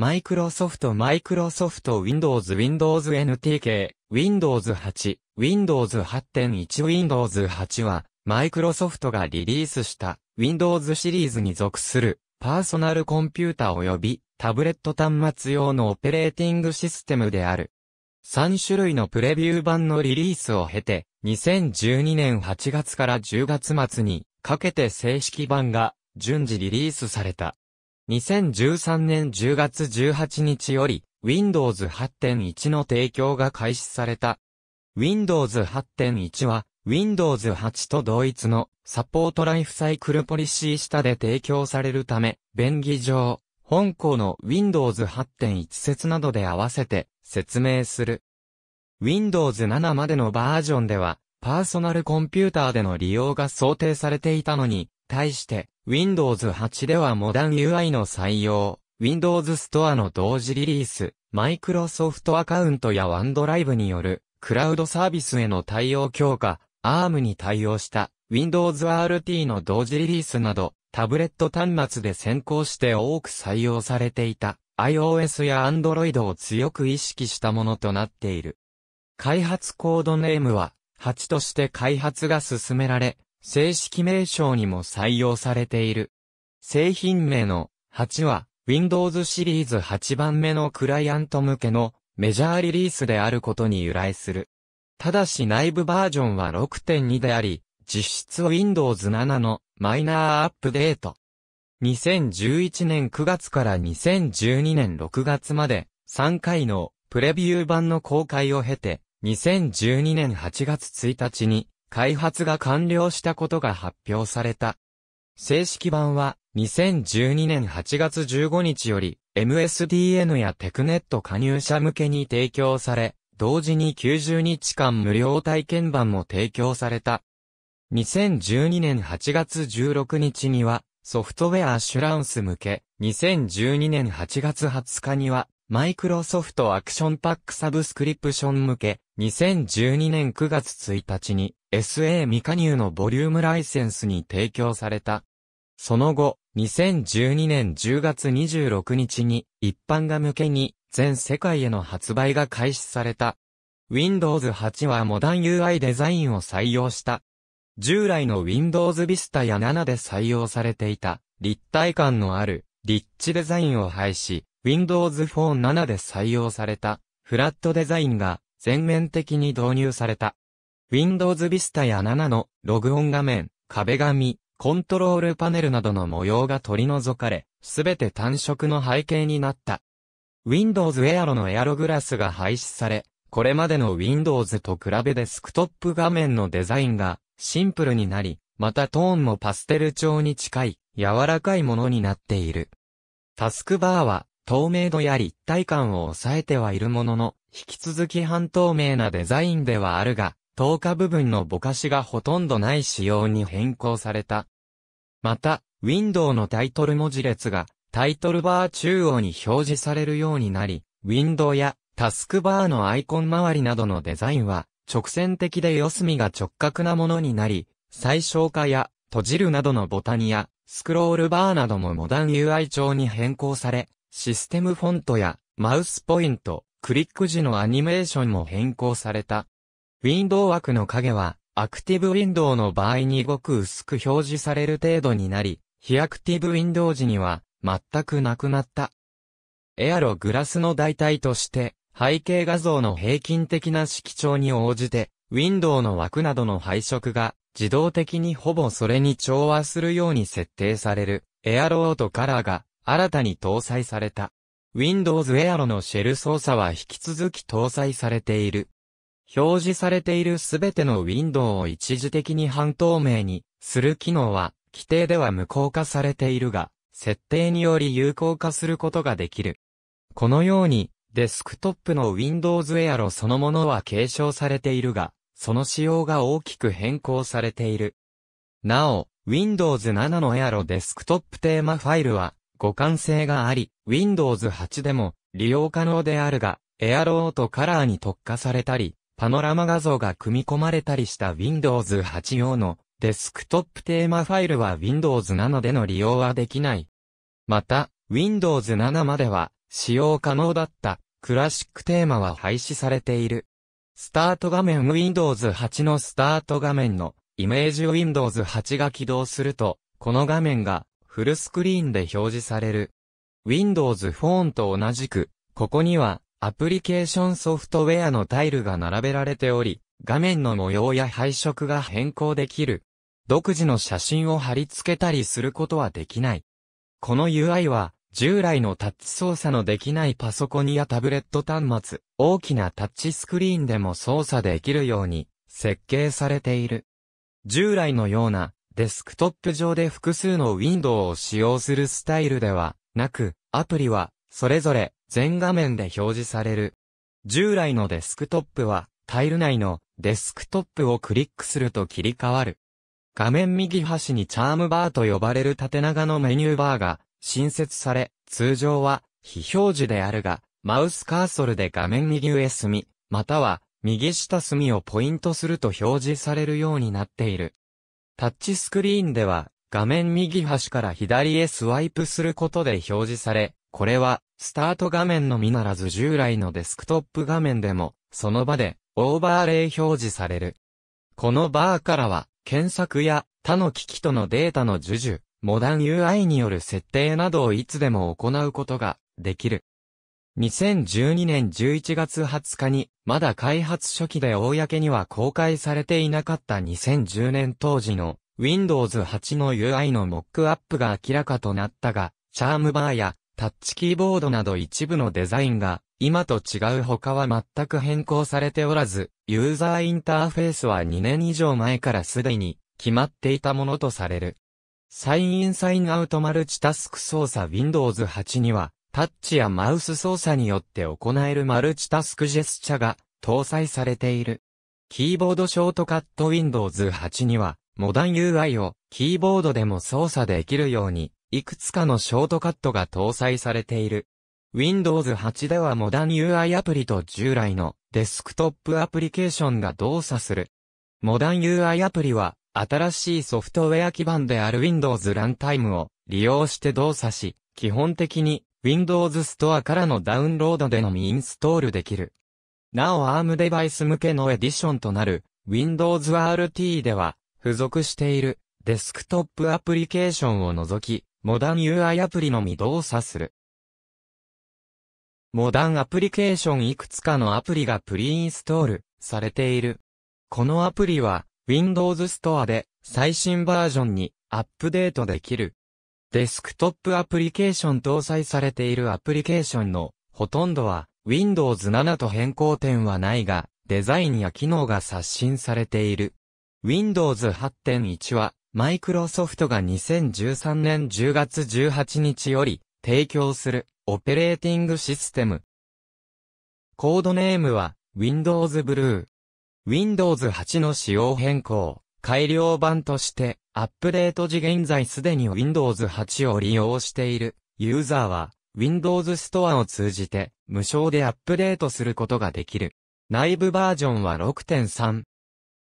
マイクロソフト、マイクロソフト、Windows、Windows NTK、Windows 8、Windows 8.1、Windows 8は、マイクロソフトがリリースした、Windows シリーズに属する、パーソナルコンピュータ及び、タブレット端末用のオペレーティングシステムである。3種類のプレビュー版のリリースを経て、2012年8月から10月末にかけて正式版が順次リリースされた。2013年10月18日より、Windows 8.1の提供が開始された。Windows 8.1は、Windows 8と同一のサポートライフサイクルポリシー下で提供されるため、便宜上、本校の Windows 8.1説などで合わせて説明する。Windows 7までのバージョンでは、パーソナルコンピューターでの利用が想定されていたのに、対して、Windows 8ではモダン UI の採用、Windows ストアの同時リリース、Microsoft アカウントや OneDrive による、クラウドサービスへの対応強化、ARM に対応した、Windows RT の同時リリースなど、タブレット端末で先行して多く採用されていた、iOS や Android を強く意識したものとなっている。開発コードネームは、8として開発が進められ、正式名称にも採用されている。製品名の8は Windows シリーズ8番目のクライアント向けのメジャーリリースであることに由来する。ただし内部バージョンは6.2であり、実質 Windows 7のマイナーアップデート。2011年9月から2012年6月まで3回のプレビュー版の公開を経て、2012年8月1日に開発が完了したことが発表された。正式版は2012年8月15日より MSDN やテクネット加入者向けに提供され、同時に90日間無料体験版も提供された。2012年8月16日にはソフトウェアアシュランス向け、2012年8月20日にはマイクロソフトアクションパックサブスクリプション向け、2012年9月1日に SA 未加入のボリュームライセンスに提供された。その後、2012年10月26日に一般が向けに全世界への発売が開始された。Windows 8はモダン UI デザインを採用した。従来の Windows Vista や7で採用されていた立体感のあるッチデザインを廃止、Windows Phone 7で採用されたフラットデザインが全面的に導入された。Windows Vista や7のログオン画面、壁紙、コントロールパネルなどの模様が取り除かれ、すべて単色の背景になった。Windows Aero のエアログラスが廃止され、これまでの Windows と比べデスクトップ画面のデザインがシンプルになり、またトーンもパステル調に近い柔らかいものになっている。タスクバーは透明度や立体感を抑えてはいるものの、引き続き半透明なデザインではあるが、透過部分のぼかしがほとんどない仕様に変更された。また、ウィンドウのタイトル文字列が、タイトルバー中央に表示されるようになり、ウィンドウやタスクバーのアイコン周りなどのデザインは、直線的で四隅が直角なものになり、最小化や閉じるなどのボタンや、スクロールバーなどもモダン UI 調に変更され、システムフォントやマウスポイント、クリック時のアニメーションも変更された。ウィンドウ枠の影は、アクティブウィンドウの場合にごく薄く表示される程度になり、非アクティブウィンドウ時には、全くなくなった。エアログラスの代替として、背景画像の平均的な色調に応じて、ウィンドウの枠などの配色が、自動的にほぼそれに調和するように設定される、エアローとカラーが、新たに搭載された。Windows Aero のシェル操作は引き続き搭載されている。表示されているすべてのウィンドウを一時的に半透明にする機能は規定では無効化されているが、設定により有効化することができる。このようにデスクトップの Windows Aero そのものは継承されているが、その仕様が大きく変更されている。なお、Windows 7の Aero デスクトップテーマファイルは互換性があり、Windows 8でも利用可能であるが、エアローとカラーに特化されたり、パノラマ画像が組み込まれたりした Windows 8用のデスクトップテーマファイルは Windows 7での利用はできない。また、Windows 7までは使用可能だったクラシックテーマは廃止されている。スタート画面 Windows 8のスタート画面のイメージ Windows 8が起動すると、この画面がフルスクリーンで表示される。Windows Phone と同じく、ここにはアプリケーションソフトウェアのタイルが並べられており、画面の模様や配色が変更できる。独自の写真を貼り付けたりすることはできない。この UI は、従来のタッチ操作のできないパソコンやタブレット端末、大きなタッチスクリーンでも操作できるように設計されている。従来のようなデスクトップ上で複数のウィンドウを使用するスタイルではなく、アプリはそれぞれ全画面で表示される。従来のデスクトップはタイル内のデスクトップをクリックすると切り替わる。画面右端にチャームバーと呼ばれる縦長のメニューバーが新設され、通常は非表示であるが、マウスカーソルで画面右上隅、または右下隅をポイントすると表示されるようになっている。タッチスクリーンでは、画面右端から左へスワイプすることで表示され、これは、スタート画面のみならず従来のデスクトップ画面でも、その場で、オーバーレイ表示される。このバーからは、検索や他の機器とのデータの授受、モダン UI による設定などをいつでも行うことができる。2012年11月20日に、まだ開発初期で公には公開されていなかった2010年当時の Windows 8の UI のモックアップが明らかとなったが、チャームバーやタッチキーボードなど一部のデザインが今と違う他は全く変更されておらず、ユーザーインターフェースは2年以上前からすでに決まっていたものとされる。サインインサインアウトマルチタスク操作 Windows 8にはタッチやマウス操作によって行えるマルチタスクジェスチャが搭載されている。キーボードショートカット Windows 8には、モダン UI をキーボードでも操作できるように、いくつかのショートカットが搭載されている。Windows 8ではモダン UI アプリと従来のデスクトップアプリケーションが動作する。モダン UI アプリは新しいソフトウェア基盤である Windows ランタイムを利用して動作し、基本的に Windows Store からのダウンロードでのみインストールできる。なお ARM デバイス向けのエディションとなる Windows RT では付属しているデスクトップアプリケーションを除きモダン UI アプリのみ動作する。モダンアプリケーションいくつかのアプリがプリインストールされている。このアプリは Windows Store で最新バージョンにアップデートできる。デスクトップアプリケーション搭載されているアプリケーションのほとんどは Windows 7と変更点はないが、デザインや機能が刷新されている。Windows 8.1は、マイクロソフトが2013年10月18日より提供するオペレーティングシステム。コードネームは Windows Blue。Windows 8の仕様変更、改良版としてアップデート時現在すでに Windows 8を利用しているユーザーは Windows ストアを通じて無償でアップデートすることができる。内部バージョンは6.3。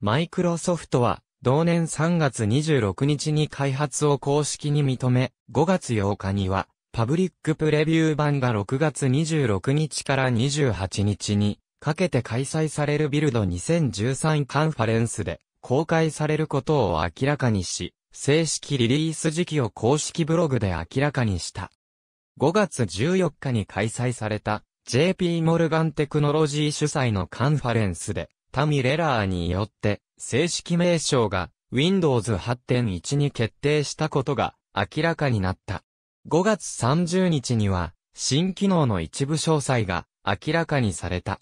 マイクロソフトは同年3月26日に開発を公式に認め、5月8日にはパブリックプレビュー版が6月26日から28日にかけて開催されるビルド2013カンファレンスで公開されることを明らかにし、正式リリース時期を公式ブログで明らかにした。5月14日に開催された JP モルガンテクノロジー主催のカンファレンスで、タミレラーによって正式名称が Windows 8.1に決定したことが明らかになった。5月30日には新機能の一部詳細が明らかにされた。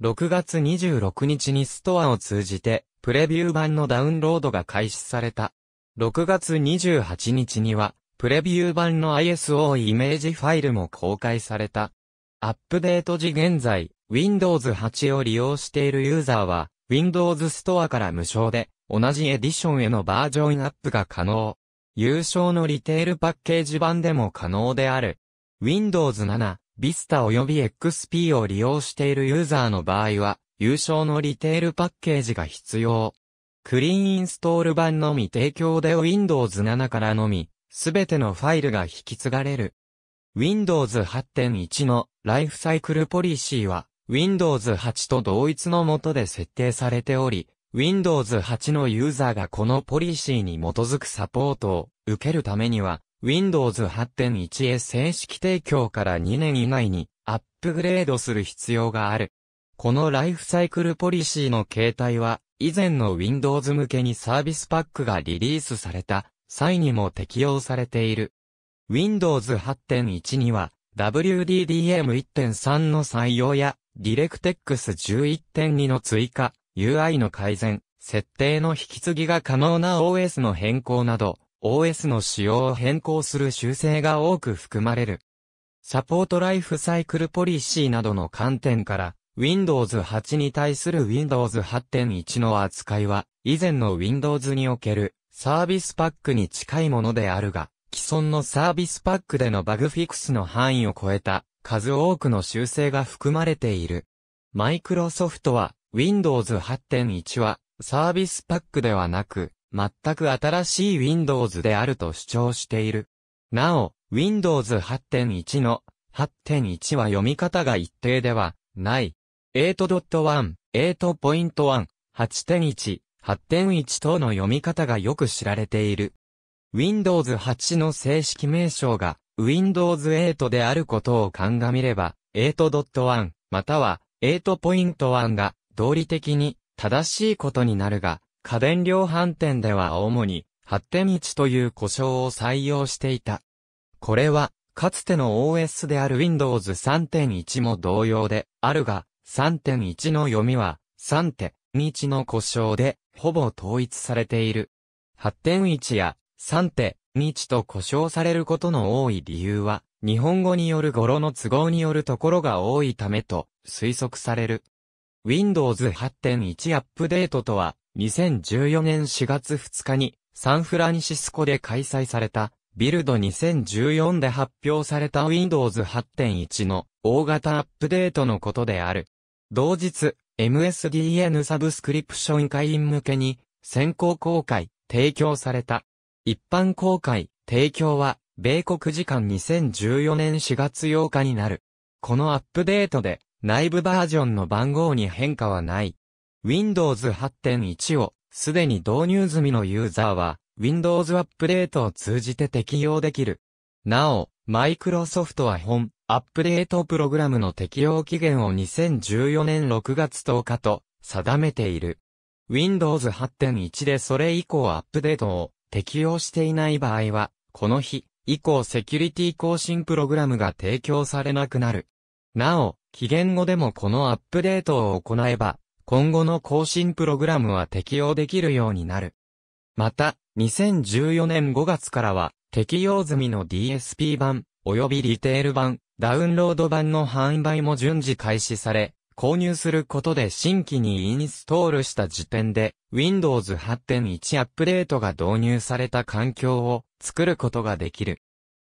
6月26日にストアを通じてプレビュー版のダウンロードが開始された。6月28日には、プレビュー版の ISO イメージファイルも公開された。アップデート時現在、Windows 8を利用しているユーザーは、Windows ストアから無償で、同じエディションへのバージョンアップが可能。優勝のリテールパッケージ版でも可能である。Windows 7、Vista 及び XP を利用しているユーザーの場合は、優勝のリテールパッケージが必要。クリーンインストール版のみ提供で Windows 7からのみ、すべてのファイルが引き継がれる。Windows 8.1のライフサイクルポリシーは、Windows 8と同一のもとで設定されており、Windows 8のユーザーがこのポリシーに基づくサポートを受けるためには、Windows 8.1へ正式提供から2年以内にアップグレードする必要がある。このライフサイクルポリシーの形態は、以前の Windows 向けにサービスパックがリリースされた際にも適用されている。Windows 8.1には WDDM1.3 の採用や DirectX 11.2の追加、UI の改善、設定の引き継ぎが可能な OS の変更など、OS の仕様を変更する修正が多く含まれる。サポートライフサイクルポリシーなどの観点から、Windows 8に対する Windows 8.1の扱いは、以前の Windows におけるサービスパックに近いものであるが、既存のサービスパックでのバグフィックスの範囲を超えた数多くの修正が含まれている。マイクロソフトは Windows 8.1はサービスパックではなく、全く新しい Windows であると主張している。なお、Windows 8.1の8.1は読み方が一定ではない8.1、8.1、8.1、8.1等の読み方がよく知られている。Windows 8の正式名称が Windows 8であることを鑑みれば、8.1または8.1が道理的に正しいことになるが、家電量販店では主に8.1という故障を採用していた。これは、かつての OS である Windows 3.1も同様であるが、3.1の読みは、3.2の故障で、ほぼ統一されている。8.1や3.2と故障されることの多い理由は、日本語による語呂の都合によるところが多いためと推測される。Windows 8.1アップデートとは、2014年4月2日にサンフランシスコで開催された、ビルド2014で発表された Windows 8.1の大型アップデートのことである。同日、MSDN サブスクリプション会員向けに、先行公開、提供された。一般公開、提供は、米国時間2014年4月8日になる。このアップデートで、内部バージョンの番号に変化はない。Windows 8.1を、すでに導入済みのユーザーは、Windows アップデートを通じて適用できる。なお、Microsoft は本、アップデートプログラムの適用期限を2014年6月10日と定めている。Windows 8.1でそれ以降アップデートを適用していない場合は、この日以降セキュリティ更新プログラムが提供されなくなる。なお、期限後でもこのアップデートを行えば、今後の更新プログラムは適用できるようになる。また、2014年5月からは、適用済みの DSP 版、及びリテール版、ダウンロード版の販売も順次開始され、購入することで新規にインストールした時点で Windows 8.1アップデートが導入された環境を作ることができる。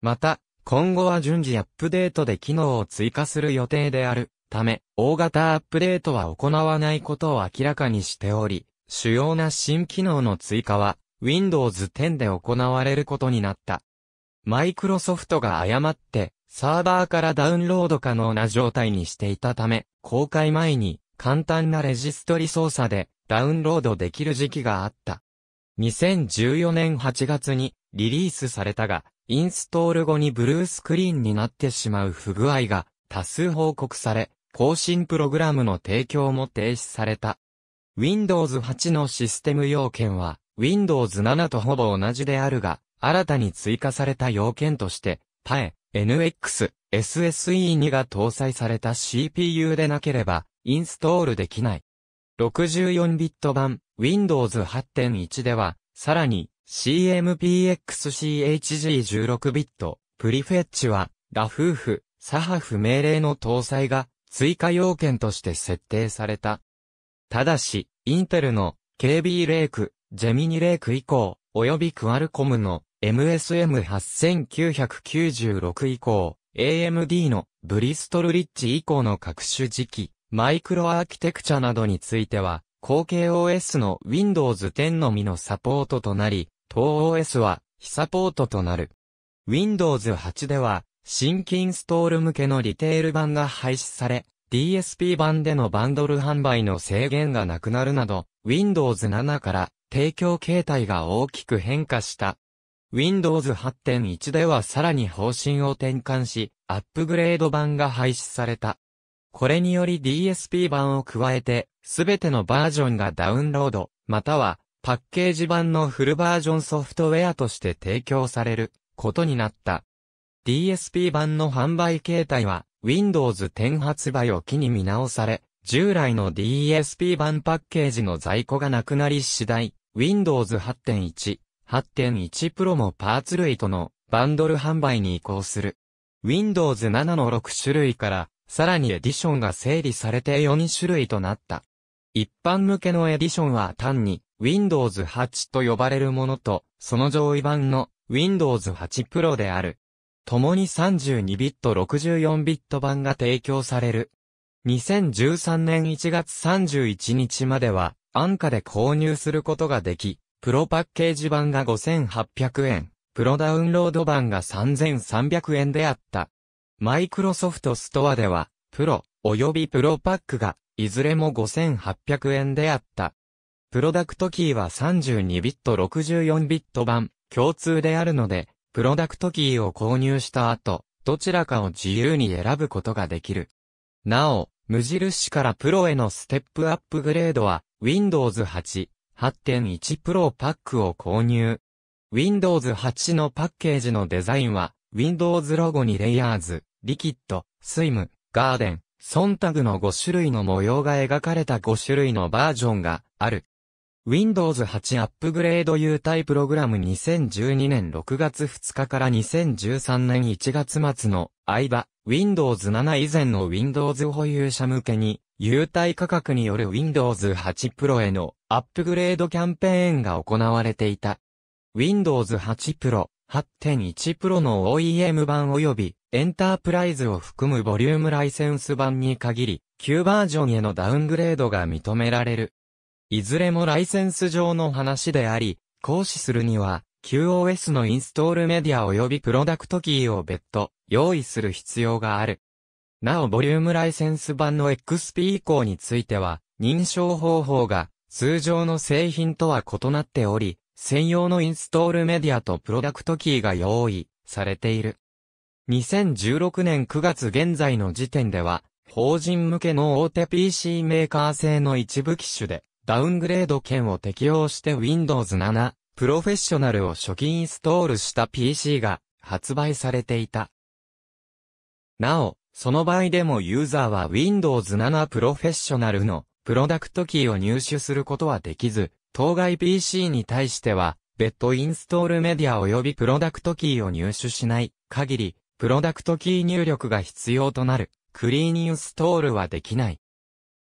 また、今後は順次アップデートで機能を追加する予定であるため、大型アップデートは行わないことを明らかにしており、主要な新機能の追加は Windows 10で行われることになった。マイクロソフトが誤ってサーバーからダウンロード可能な状態にしていたため、公開前に簡単なレジストリ操作でダウンロードできる時期があった。2014年8月にリリースされたが、インストール後にブルースクリーンになってしまう不具合が多数報告され、更新プログラムの提供も停止された。Windows 8のシステム要件は、Windows 7とほぼ同じであるが、新たに追加された要件として、パエ、NX-SSE2 が搭載された CPU でなければ、インストールできない。64ビット版 Windows 8.1では、さらに CMPX-CHG16 ビットプリフェッチは、ラフーフ、サハフ命令の搭載が追加要件として設定された。ただし、インテルの KB レイク、ジェミニレイク以降、及びクアルコムの MSM8996 以降、AMD のブリストルリッチ以降の各種時期、マイクロアーキテクチャなどについては、後継 OS の Windows 10のみのサポートとなり、当 OS は非サポートとなる。Windows 8では、新規インストール向けのリテール版が廃止され、DSP 版でのバンドル販売の制限がなくなるなど、Windows 7から提供形態が大きく変化した Windows 8.1ではさらに方針を転換し、アップグレード版が廃止された。これにより DSP 版を加えて、すべてのバージョンがダウンロード、またはパッケージ版のフルバージョンソフトウェアとして提供されることになった。DSP 版の販売形態は Windows 10発売を機に見直され、従来の DSP 版パッケージの在庫がなくなり次第、Windows 8.1 8.1プロもパーツ類とのバンドル販売に移行する。Windows 7の6種類から、さらにエディションが整理されて4種類となった。一般向けのエディションは単に Windows 8と呼ばれるものと、その上位版の Windows 8 Pro である。共に 32bit、64bit 版が提供される。2013年1月31日までは、安価で購入することができ、プロパッケージ版が5800円、プロダウンロード版が3300円であった。マイクロソフトストアでは、プロ、およびプロパックが、いずれも5800円であった。プロダクトキーは32ビット64ビット版、共通であるので、プロダクトキーを購入した後、どちらかを自由に選ぶことができる。なお、無印からプロへのステップアップグレードは、Windows 8、8.1 Pro パックを購入。Windows 8のパッケージのデザインは、Windows ロゴにレイヤーズ、リキッド、スイム、ガーデン、ソンタグの5種類の模様が描かれた5種類のバージョンがある。Windows 8アップグレード優待プログラム2012年6月2日から2013年1月末の間、Windows 7以前の Windows 保有者向けに優待価格による Windows 8 Pro へのアップグレードキャンペーンが行われていた。Windows 8 Pro 8.1 Pro の OEM 版及びエンタープライズを含むボリュームライセンス版に限り、旧バージョンへのダウングレードが認められる。いずれもライセンス上の話であり、行使するには、QoS のインストールメディア及びプロダクトキーを別途用意する必要がある。なおボリュームライセンス版の XP 以降については、認証方法が通常の製品とは異なっており、専用のインストールメディアとプロダクトキーが用意されている。2016年9月現在の時点では、法人向けの大手 PC メーカー製の一部機種で、ダウングレード券を適用して Windows 7、プロフェッショナルを初期インストールした PC が発売されていた。なお、その場合でもユーザーは Windows 7 Professional のプロダクトキーを入手することはできず、当該 PC に対しては、別途インストールメディア及びプロダクトキーを入手しない限り、プロダクトキー入力が必要となる、クリーンインストールはできない。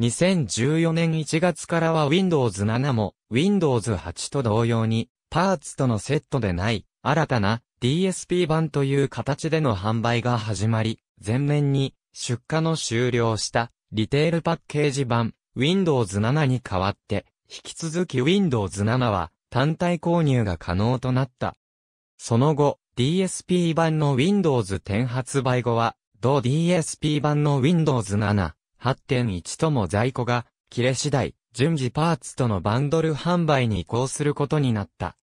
2014年1月からは Windows 7も Windows 8と同様にパーツとのセットでない新たな DSP 版という形での販売が始まり、前面に出荷の終了したリテールパッケージ版 Windows 7に代わって、引き続き Windows 7は単体購入が可能となった。その後、DSP 版の Windows 10発売後は、同 DSP 版の Windows 7、8.1とも在庫が切れ次第、順次パーツとのバンドル販売に移行することになった。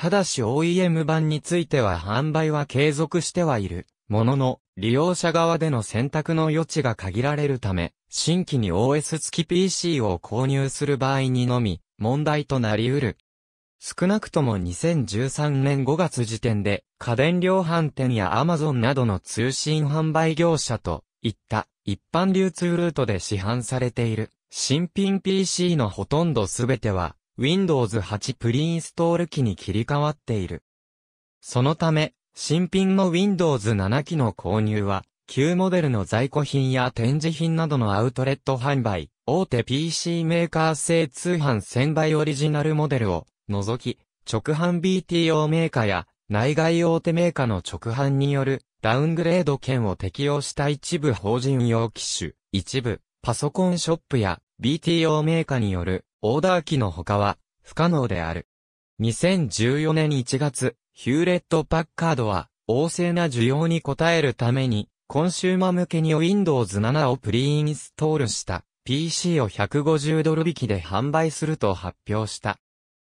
ただし OEM 版については販売は継続してはいる。ものの、利用者側での選択の余地が限られるため、新規に OS 付き PC を購入する場合にのみ、問題となり得る。少なくとも2013年5月時点で、家電量販店や Amazon などの通信販売業者といった一般流通ルートで市販されている新品 PC のほとんどすべては Windows 8プリインストール機に切り替わっている。そのため、新品の Windows 7機の購入は、旧モデルの在庫品や展示品などのアウトレット販売、大手 PC メーカー製通販1000倍オリジナルモデルを除き、直販 BTO メーカーや内外大手メーカーの直販によるダウングレード券を適用した一部法人用機種、一部パソコンショップや BTO メーカーによるオーダー機の他は不可能である。2014年1月、ヒューレット・パッカードは、旺盛な需要に応えるために、コンシューマ向けに Windows 7をプリインストールした PC を150ドル引きで販売すると発表した。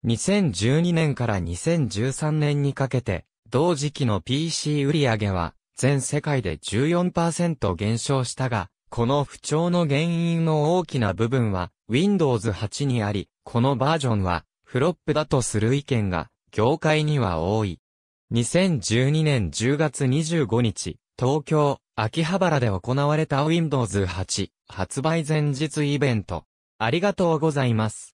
2012年から2013年にかけて、同時期の PC 売上は全世界で14%減少したが、この不調の原因の大きな部分は Windows 8にあり、このバージョンはフロップだとする意見が業界には多い。2012年10月25日、東京、秋葉原で行われた Windows 8発売前日イベント。ありがとうございます。